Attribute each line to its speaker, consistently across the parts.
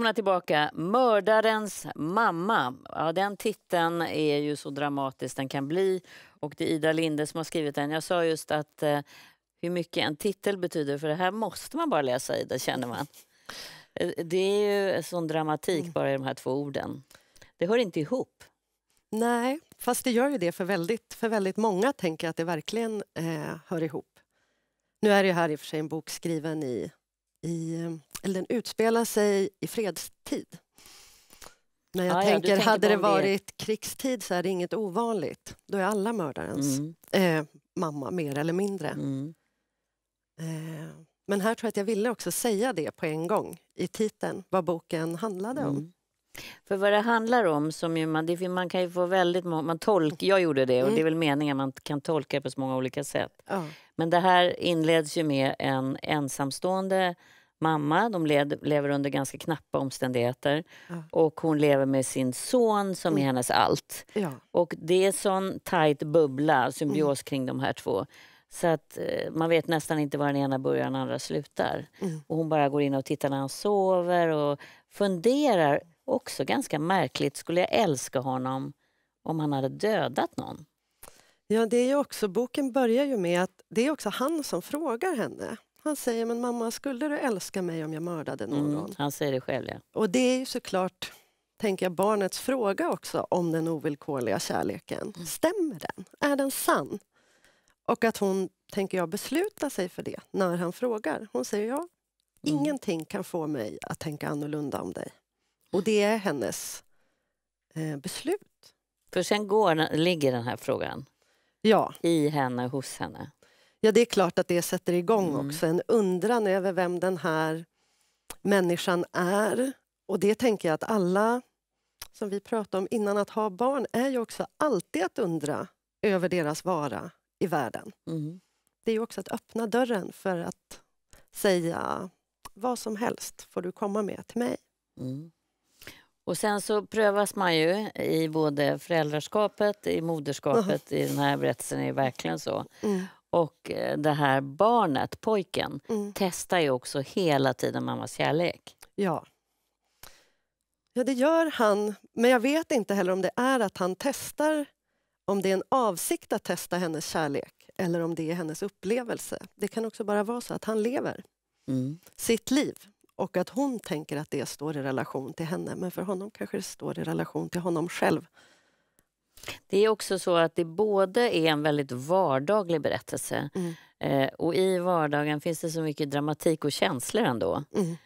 Speaker 1: Välkomna tillbaka. Mördarens mamma. Ja, den titeln är ju så dramatisk den kan bli. Och det är Ida Linde som har skrivit den. Jag sa just att eh, hur mycket en titel betyder, för det här måste man bara läsa Ida, känner man. Eh, det är ju sån dramatik mm. bara i de här två orden. Det hör inte ihop. Nej,
Speaker 2: fast det gör ju det för väldigt, för väldigt många, tänker jag att det verkligen eh, hör ihop. Nu är det här i och för sig en bok skriven i, i eh, eller den utspelar sig i fredstid. När jag ah, tänker, ja, tänker, hade det varit det... krigstid så är det inget ovanligt. Då är alla mördarens mm. eh, mamma, mer eller mindre. Mm. Eh, men här tror jag att jag ville också säga det på en gång i titeln, vad boken handlade om. Mm.
Speaker 1: För vad det handlar om, som ju man, det, man kan ju få väldigt många, man tolk, mm. jag gjorde det och det är mm. väl meningen, man kan tolka det på så många olika sätt. Ja. Men det här inleds ju med en ensamstående mamma. De led, lever under ganska knappa omständigheter. Ja. Och hon lever med sin son som mm. är hennes allt. Ja. Och det är sån tajt bubbla, symbios mm. kring de här två. Så att eh, man vet nästan inte var den ena börjar och den andra slutar. Mm. Och hon bara går in och tittar när han sover och funderar också ganska märkligt. Skulle jag älska honom om han hade dödat någon? Ja, det
Speaker 2: är också, boken börjar ju med att det är också han som frågar henne. Han säger, men mamma, skulle du älska mig om jag mördade någon? Mm, han säger det själv, ja. Och det är ju såklart, tänker jag, barnets fråga också om den ovillkorliga kärleken. Mm. Stämmer den? Är den sann? Och att hon, tänker jag, beslutar sig för det när han frågar. Hon säger, ja, mm. ingenting kan få mig att tänka annorlunda om dig. Och det är hennes eh, beslut.
Speaker 1: För sen går, ligger den här frågan ja. i henne, hos henne.
Speaker 2: Ja, det är klart att det sätter igång mm. också en undran över vem den här människan är. Och det tänker jag att alla som vi pratade om innan att ha barn är ju också alltid att undra över deras vara i världen. Mm. Det är ju också att öppna dörren för att säga vad som helst får du komma med till mig.
Speaker 1: Mm. Och sen så prövas man ju i både föräldraskapet, i moderskapet, mm. i den här berättelsen är det verkligen så. Mm. Och eh, det här barnet, pojken, mm. testar ju också hela tiden mammas kärlek. Ja.
Speaker 2: Ja, det gör han. Men jag vet inte heller om det är att han testar om det är en avsikt att testa hennes kärlek eller om det är hennes upplevelse. Det kan också bara vara så att han lever mm. sitt liv och att hon tänker att det står i
Speaker 1: relation till henne. Men för honom kanske det står i relation till honom själv det är också så att det både är en väldigt vardaglig berättelse mm. eh, och i vardagen finns det så mycket dramatik och känslor ändå. Mm.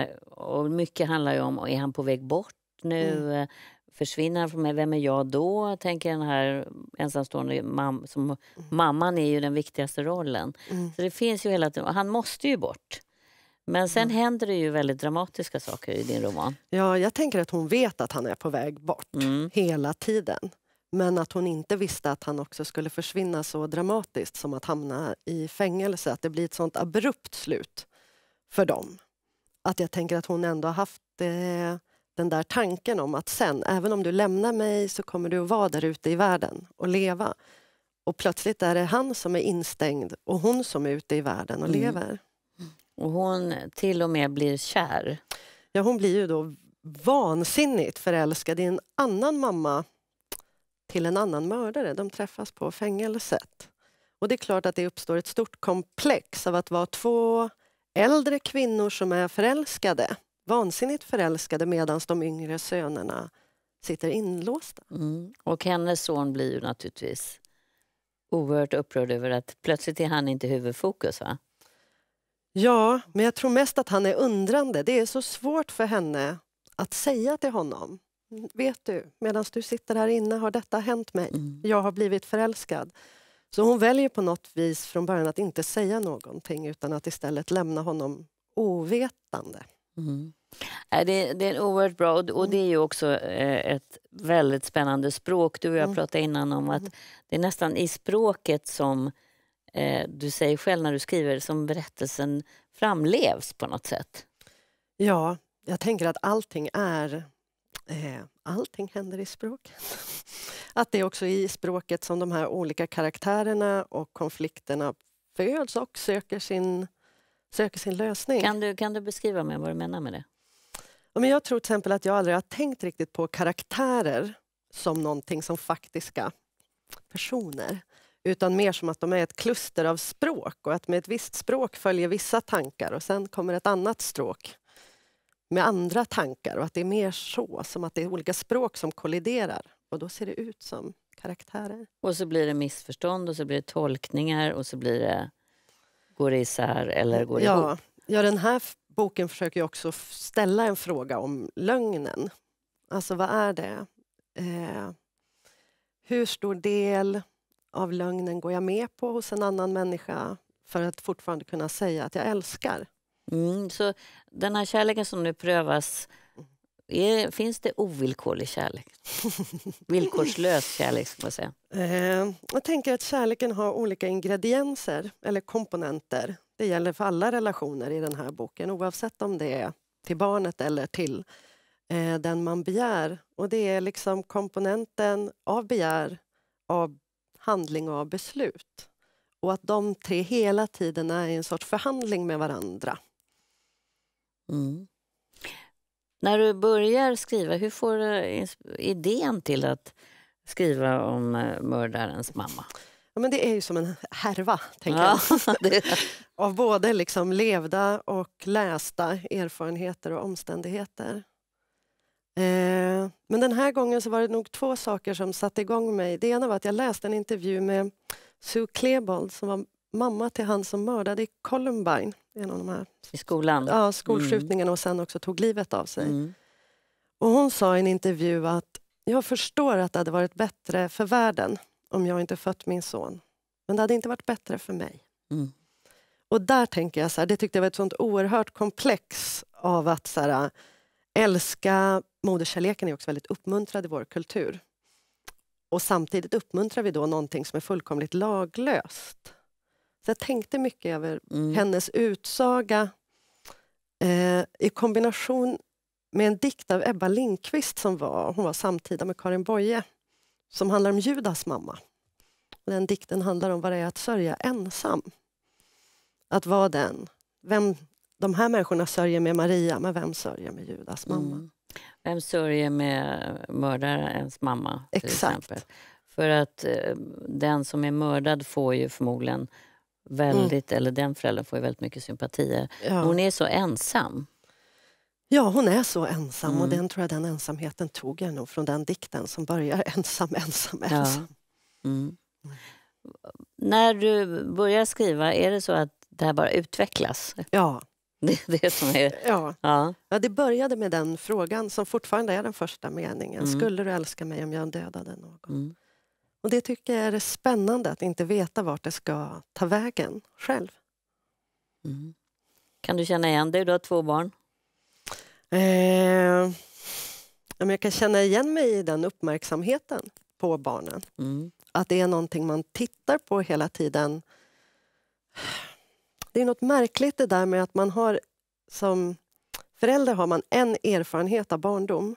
Speaker 1: Eh, och mycket handlar ju om, är han på väg bort nu? Mm. Försvinner han från mig? Vem är jag då? Tänker den här ensamstående mam som, mm. mamman är ju den viktigaste rollen. Mm. Så det finns ju hela tiden, han måste ju bort. Men sen mm. händer det ju väldigt dramatiska saker i din roman.
Speaker 2: Ja, jag tänker att hon vet att han är på väg bort hela tiden. Men att hon inte visste att han också skulle försvinna så dramatiskt som att hamna i fängelse, att det blir ett sånt abrupt slut för dem. Att jag tänker att hon ändå har haft eh, den där tanken om att sen, även om du lämnar mig så kommer du att vara där ute i världen och leva. Och plötsligt är det han som är instängd och hon som är ute i världen och mm. lever. Och hon till och med blir kär. Ja, hon blir ju då vansinnigt förälskad i en annan mamma till en annan mördare. De träffas på fängelset. Och det är klart att det uppstår ett stort komplex av att vara två äldre kvinnor som är förälskade, vansinnigt
Speaker 1: förälskade medan de yngre sönerna sitter inlåsta. Mm. Och hennes son blir ju naturligtvis oerhört upprörd över att plötsligt är han inte huvudfokus. Va?
Speaker 2: Ja, men jag tror mest att han är undrande. Det är så svårt för henne att säga till honom vet du, medan du sitter här inne har detta hänt mig. Mm. Jag har blivit förälskad. Så hon väljer på något vis från början att inte säga någonting utan att istället lämna honom ovetande.
Speaker 1: Mm. Äh, det, det, är en oerhört bra, och mm. det är ju också eh, ett väldigt spännande språk. Du och jag mm. pratade innan om att mm. det är nästan i språket som eh, du säger själv när du skriver, som berättelsen framlevs på något sätt. Ja, jag tänker att
Speaker 2: allting är Eh, allting händer i språket. Att det är också i språket som de här olika karaktärerna och konflikterna föds och söker
Speaker 1: sin, söker sin lösning. Kan du, kan du beskriva mer vad du menar med det?
Speaker 2: men jag tror till exempel att jag aldrig har tänkt riktigt på karaktärer som någonting som faktiska personer utan mer som att de är ett kluster av språk och att med ett visst språk följer vissa tankar och sen kommer ett annat stråk med andra tankar och att det är mer så, som att det är olika språk som kolliderar. Och då ser det ut som
Speaker 1: karaktärer. Och så blir det missförstånd och så blir det tolkningar och så blir det... Går det isär eller går det ja, ihop?
Speaker 2: Ja, den här boken försöker också ställa en fråga om lögnen. Alltså, vad är det? Eh, hur stor del av lögnen går jag med på hos en annan människa för att fortfarande kunna säga att jag älskar?
Speaker 1: Mm, så den här kärleken som nu prövas, är, finns det ovillkorlig kärlek? Villkorslös kärlek, ska man säga.
Speaker 2: Eh, jag tänker att kärleken har olika ingredienser, eller komponenter. Det gäller för alla relationer i den här boken, oavsett om det är till barnet eller till eh, den man begär. Och det är liksom komponenten av begär, av handling och av beslut. Och att de tre hela tiden är i en sorts förhandling med varandra.
Speaker 1: Mm. När du börjar skriva, hur får du idén till att skriva om eh, mördarens mamma?
Speaker 2: Ja, men det är ju som en härva, tänker ja, jag. Av både liksom levda och lästa erfarenheter och omständigheter. Eh, men den här gången så var det nog två saker som satte igång mig. Det ena var att jag läste en intervju med Sue Klebold som var mamma till han som mördade i Columbine. En av de här,
Speaker 1: I skolan? Ja, skolskjutningen,
Speaker 2: mm. och sen också tog livet av sig. Mm. Och hon sa i en intervju att jag förstår att det hade varit bättre för världen om jag inte fött min son. Men det hade inte varit bättre för mig. Mm. Och där tänker jag så här, det tyckte jag var ett sånt oerhört komplex av att så här, älska Moderskärleken är också väldigt uppmuntrad i vår kultur. Och samtidigt uppmuntrar vi då någonting som är fullkomligt laglöst. Så jag tänkte mycket över mm. hennes utsaga eh, i kombination med en dikt av Ebba Lindqvist som var, hon var samtida med Karin Boye, som handlar om Judas mamma. Den dikten handlar om vad det är att sörja ensam. Att vara den. Vem, de här människorna sörjer med Maria, men vem sörjer med Judas mamma?
Speaker 1: Mm. Vem sörjer med mördarens mamma? Exakt. Exempel? För att eh, den som är mördad får ju förmodligen Mm. Väldigt, mm. Eller den föräldern får ju väldigt mycket sympatier. Ja. Hon är så ensam. Ja, hon är så
Speaker 2: ensam mm. och den tror jag den ensamheten tog jag nog från den dikten som börjar ensam, ensam, ensam.
Speaker 1: Ja. Mm. mm. När du börjar skriva, är det så att det här bara utvecklas? Ja. Det, det som är... ja. Ja. ja, det började med den
Speaker 2: frågan som fortfarande är den första meningen. Mm. Skulle du älska mig om jag dödade någon? Och det tycker jag är spännande, att inte veta vart det ska ta vägen själv.
Speaker 1: Mm. Kan du känna igen dig? Du har två barn.
Speaker 2: Eh, jag kan känna igen mig i den uppmärksamheten på barnen. Mm. Att det är någonting man tittar på hela tiden. Det är något märkligt det där med att man har som förälder har man en erfarenhet av barndom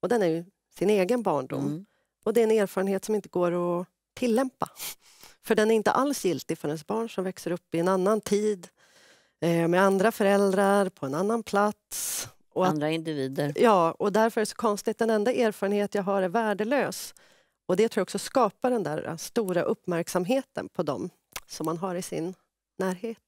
Speaker 2: och den är ju sin egen barndom. Mm. Och det är en erfarenhet som inte går att tillämpa. För den är inte alls giltig för ens barn som växer upp i en annan tid eh, med andra föräldrar, på en annan plats. Och andra individer. Ja, och därför är det så konstigt. Den enda erfarenhet jag har är värdelös. Och det tror jag också skapar den där eh, stora uppmärksamheten på dem som man har i sin närhet.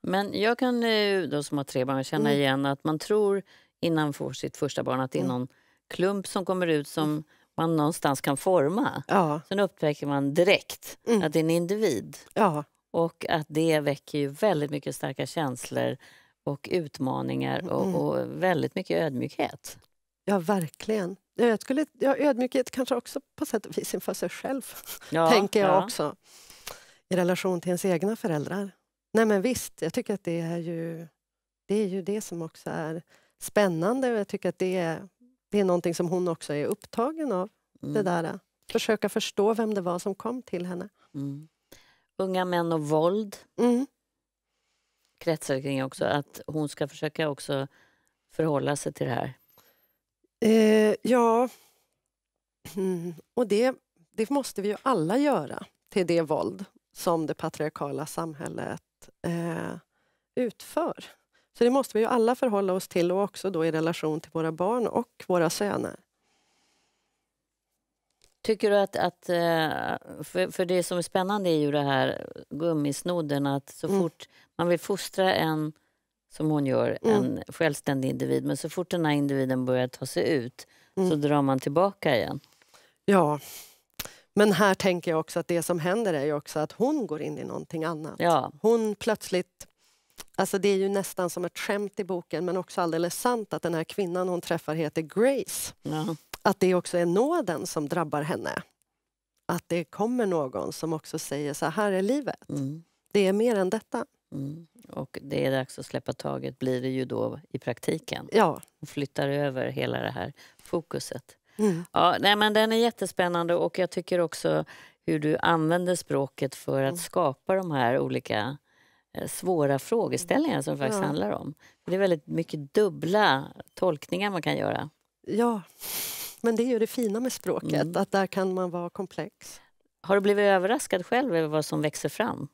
Speaker 1: Men jag kan, eh, då som har tre barn, känna mm. igen att man tror innan man får sitt första barn att det är mm. någon klump som kommer ut som mm man någonstans kan forma. Ja. Sen upptäcker man direkt mm. att det är en individ. Ja. Och att det väcker ju väldigt mycket starka känslor och utmaningar och, mm. och väldigt mycket ödmjukhet.
Speaker 2: Ja, verkligen. Jag skulle, ja, ödmjukhet kanske också på sätt och vis inför sig själv,
Speaker 1: ja, tänker jag ja. också.
Speaker 2: I relation till ens egna föräldrar. Nej men visst, jag tycker att det är ju det, är ju det som också är spännande och jag tycker att det är det är någonting som hon också är upptagen av. Mm. Det där, eh, försöka förstå vem det var som kom till henne.
Speaker 1: Mm. Unga män och våld mm. kretsar kring också. Att hon ska försöka också förhålla sig till det här. Eh, ja, mm. och det, det måste vi
Speaker 2: ju alla göra till det våld som det patriarkala samhället eh, utför. Så det måste vi ju alla förhålla oss till och också då i relation till våra barn
Speaker 1: och våra söner. Tycker du att, att eh, för, för, det som är spännande är ju det här gummisnodden att så mm. fort man vill fostra en, som hon gör, mm. en självständig individ, men så fort den här individen börjar ta sig ut mm. så drar man tillbaka igen. Ja, men här
Speaker 2: tänker jag också att det som händer är ju också att hon går in i någonting annat. Ja. Hon plötsligt Alltså det är ju nästan som ett skämt i boken men också alldeles sant att den här kvinnan hon träffar heter Grace. Ja. Att det också är nåden som drabbar henne. Att det kommer någon som också säger så här är livet. Mm. Det är mer än detta. Mm.
Speaker 1: Och det är dags att släppa taget blir det ju då i praktiken. Ja. Hon flyttar över hela det här fokuset. Mm. Ja, nej, men den är jättespännande och jag tycker också hur du använder språket för att mm. skapa de här olika Eh, svåra frågeställningar som det faktiskt ja. handlar om. Det är väldigt mycket dubbla tolkningar man kan göra. Ja, men det är ju det fina med språket, mm. att där kan man vara komplex. Har du blivit överraskad själv över vad som växer fram?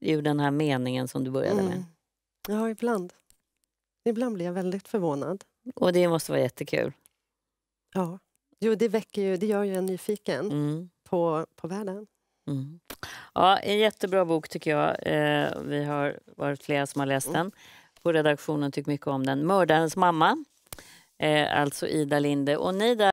Speaker 1: Ur den här meningen som du började mm. med?
Speaker 2: Ja, ibland. Ibland blir jag väldigt förvånad.
Speaker 1: Och det måste vara jättekul?
Speaker 2: Ja. Jo, det, väcker ju, det gör ju en nyfiken
Speaker 1: mm. på, på världen. Mm. Ja, en jättebra bok tycker jag. Eh, vi har varit flera som har läst mm. den. På redaktionen tycker mycket om den. Mördarens mamma, eh, alltså Ida Linde. Och ni där